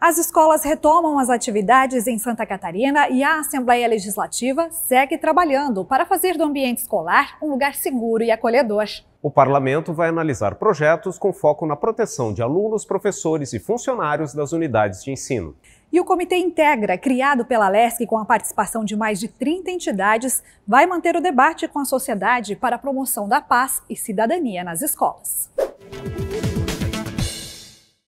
As escolas retomam as atividades em Santa Catarina e a Assembleia Legislativa segue trabalhando para fazer do ambiente escolar um lugar seguro e acolhedor. O parlamento vai analisar projetos com foco na proteção de alunos, professores e funcionários das unidades de ensino. E o Comitê Integra, criado pela LESC com a participação de mais de 30 entidades, vai manter o debate com a sociedade para a promoção da paz e cidadania nas escolas.